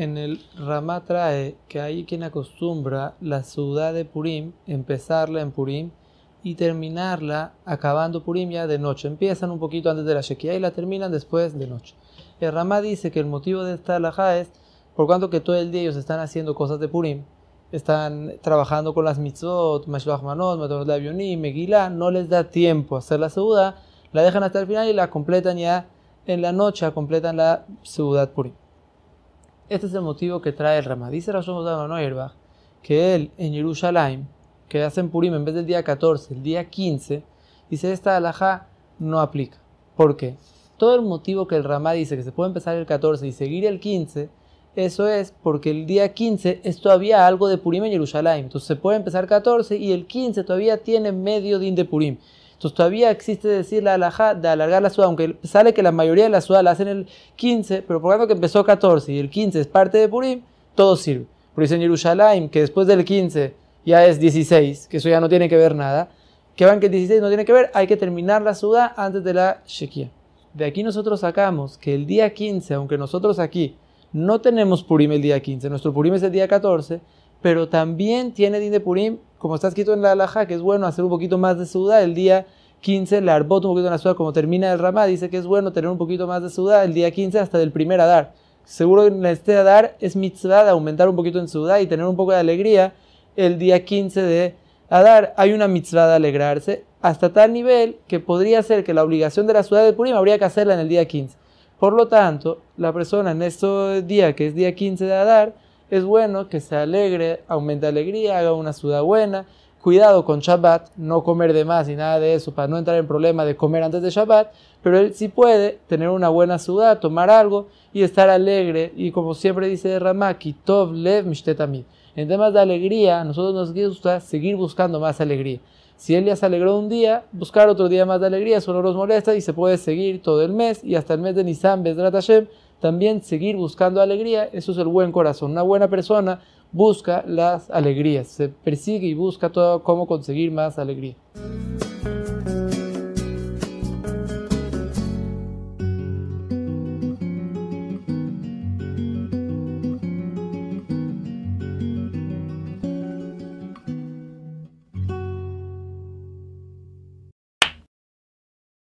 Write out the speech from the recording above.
En el rama trae que hay quien acostumbra la ciudad de Purim, empezarla en Purim y terminarla acabando Purim ya de noche. Empiezan un poquito antes de la Shekiah y la terminan después de noche. El rama dice que el motivo de esta halajá es por cuanto que todo el día ellos están haciendo cosas de Purim, están trabajando con las mitzvot, Mashbach Manot, Matorot no les da tiempo hacer la ciudad, la dejan hasta el final y la completan ya en la noche, completan la ciudad Purim. Este es el motivo que trae el Rama. Dice no Neuerbach que él en jerusalén que hacen Purim en vez del día 14, el día 15, dice esta alhaja no aplica. ¿Por qué? Todo el motivo que el rama dice que se puede empezar el 14 y seguir el 15, eso es porque el día 15 es todavía algo de Purim en jerusalén Entonces se puede empezar 14 y el 15 todavía tiene medio din de Purim. Entonces todavía existe decir la alajá de alargar la ciudad, aunque sale que la mayoría de la ciudad la hacen el 15, pero por lo que empezó 14 y el 15 es parte de Purim, todo sirve. Por eso en Yerushalayim que después del 15 ya es 16, que eso ya no tiene que ver nada, que van que el 16 no tiene que ver, hay que terminar la ciudad antes de la Shekia. De aquí nosotros sacamos que el día 15, aunque nosotros aquí no tenemos Purim el día 15, nuestro Purim es el día 14, pero también tiene din de Purim, como está escrito en la alhaja, que es bueno hacer un poquito más de sudá el día 15, la arbot un poquito en la como termina el ramá, dice que es bueno tener un poquito más de sudá el día 15 hasta el primer adar. Seguro en este adar es mitzvah de aumentar un poquito en sudá y tener un poco de alegría el día 15 de adar. Hay una mitzvah de alegrarse hasta tal nivel que podría ser que la obligación de la ciudad de Purim habría que hacerla en el día 15. Por lo tanto, la persona en este día, que es día 15 de Adar, es bueno que se alegre, aumente alegría, haga una ciudad buena. Cuidado con Shabbat, no comer de más y nada de eso para no entrar en problema de comer antes de Shabbat, pero él sí puede tener una buena ciudad, tomar algo y estar alegre. Y como siempre dice Ramaki tov Lev también En temas de alegría, a nosotros nos gusta seguir buscando más alegría. Si él ya se alegró un día, buscar otro día más de alegría, eso no nos molesta y se puede seguir todo el mes y hasta el mes de Nisan, Bezrat también seguir buscando alegría, eso es el buen corazón. Una buena persona busca las alegrías, se persigue y busca todo cómo conseguir más alegría.